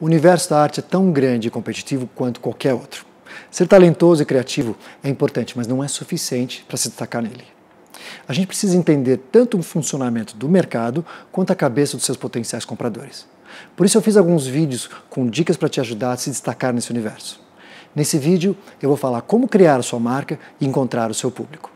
O universo da arte é tão grande e competitivo quanto qualquer outro. Ser talentoso e criativo é importante, mas não é suficiente para se destacar nele. A gente precisa entender tanto o funcionamento do mercado quanto a cabeça dos seus potenciais compradores. Por isso eu fiz alguns vídeos com dicas para te ajudar a se destacar nesse universo. Nesse vídeo eu vou falar como criar a sua marca e encontrar o seu público.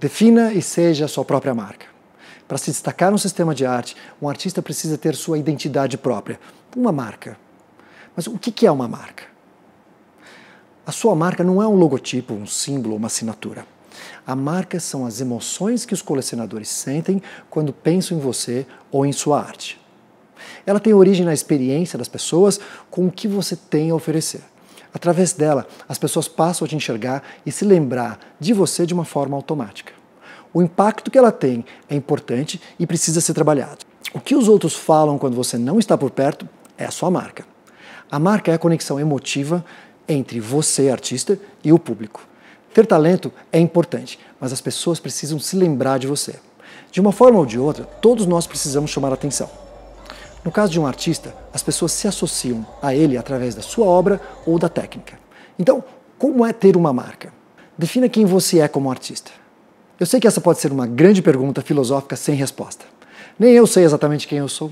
Defina e seja a sua própria marca. Para se destacar no sistema de arte, um artista precisa ter sua identidade própria, uma marca. Mas o que é uma marca? A sua marca não é um logotipo, um símbolo, uma assinatura. A marca são as emoções que os colecionadores sentem quando pensam em você ou em sua arte. Ela tem origem na experiência das pessoas com o que você tem a oferecer. Através dela, as pessoas passam a te enxergar e se lembrar de você de uma forma automática o impacto que ela tem é importante e precisa ser trabalhado. O que os outros falam quando você não está por perto é a sua marca. A marca é a conexão emotiva entre você, artista, e o público. Ter talento é importante, mas as pessoas precisam se lembrar de você. De uma forma ou de outra, todos nós precisamos chamar atenção. No caso de um artista, as pessoas se associam a ele através da sua obra ou da técnica. Então, como é ter uma marca? Defina quem você é como artista. Eu sei que essa pode ser uma grande pergunta filosófica sem resposta. Nem eu sei exatamente quem eu sou.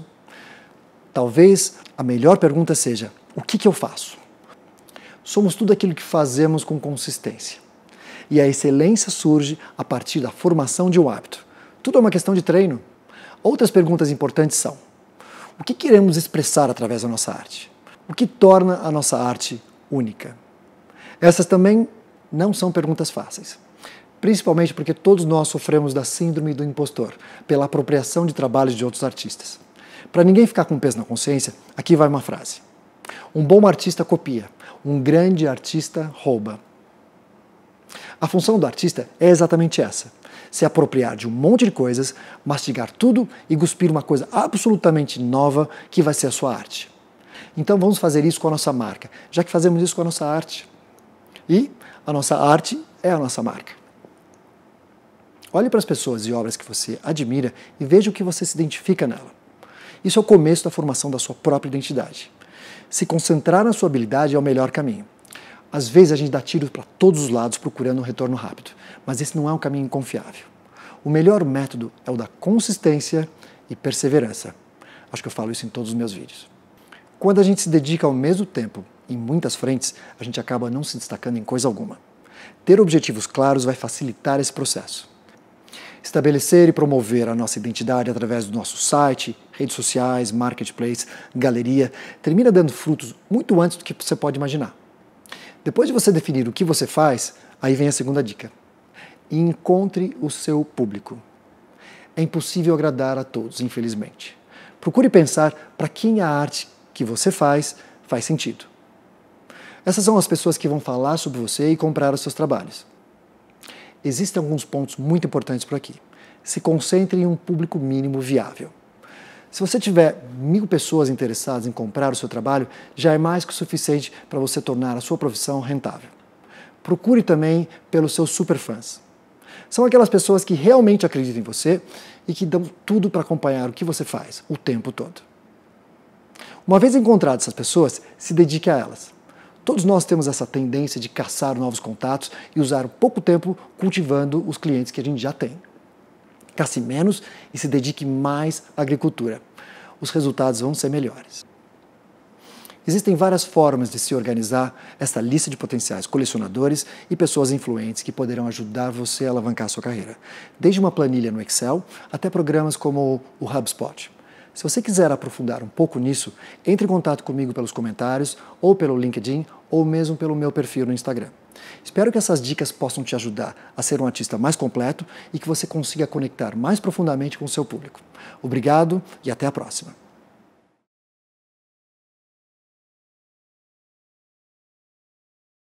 Talvez a melhor pergunta seja: o que, que eu faço? Somos tudo aquilo que fazemos com consistência. E a excelência surge a partir da formação de um hábito. Tudo é uma questão de treino. Outras perguntas importantes são: o que queremos expressar através da nossa arte? O que torna a nossa arte única? Essas também não são perguntas fáceis principalmente porque todos nós sofremos da síndrome do impostor, pela apropriação de trabalhos de outros artistas. Para ninguém ficar com peso na consciência, aqui vai uma frase. Um bom artista copia, um grande artista rouba. A função do artista é exatamente essa: se apropriar de um monte de coisas, mastigar tudo e cuspir uma coisa absolutamente nova que vai ser a sua arte. Então vamos fazer isso com a nossa marca, já que fazemos isso com a nossa arte. E a nossa arte é a nossa marca. Olhe para as pessoas e obras que você admira e veja o que você se identifica nela. Isso é o começo da formação da sua própria identidade. Se concentrar na sua habilidade é o melhor caminho. Às vezes a gente dá tiros para todos os lados procurando um retorno rápido, mas esse não é um caminho confiável. O melhor método é o da consistência e perseverança. Acho que eu falo isso em todos os meus vídeos. Quando a gente se dedica ao mesmo tempo em muitas frentes, a gente acaba não se destacando em coisa alguma. Ter objetivos claros vai facilitar esse processo estabelecer e promover a nossa identidade através do nosso site, redes sociais, marketplace, galeria, termina dando frutos muito antes do que você pode imaginar. Depois de você definir o que você faz, aí vem a segunda dica. Encontre o seu público. É impossível agradar a todos, infelizmente. Procure pensar para quem a arte que você faz faz sentido. Essas são as pessoas que vão falar sobre você e comprar os seus trabalhos existem alguns pontos muito importantes por aqui. Se concentre em um público mínimo viável. Se você tiver mil pessoas interessadas em comprar o seu trabalho, já é mais que o suficiente para você tornar a sua profissão rentável. Procure também pelos seus superfãs. São aquelas pessoas que realmente acreditam em você e que dão tudo para acompanhar o que você faz o tempo todo. Uma vez encontrado essas pessoas, se dedique a elas. Todos nós temos essa tendência de caçar novos contatos e usar pouco tempo cultivando os clientes que a gente já tem. Casse menos e se dedique mais à agricultura. Os resultados vão ser melhores. Existem várias formas de se organizar essa lista de potenciais colecionadores e pessoas influentes que poderão ajudar você a alavancar sua carreira, desde uma planilha no Excel até programas como o HubSpot. Se você quiser aprofundar um pouco nisso, entre em contato comigo pelos comentários, ou pelo LinkedIn, ou mesmo pelo meu perfil no Instagram. Espero que essas dicas possam te ajudar a ser um artista mais completo e que você consiga conectar mais profundamente com o seu público. Obrigado e até a próxima!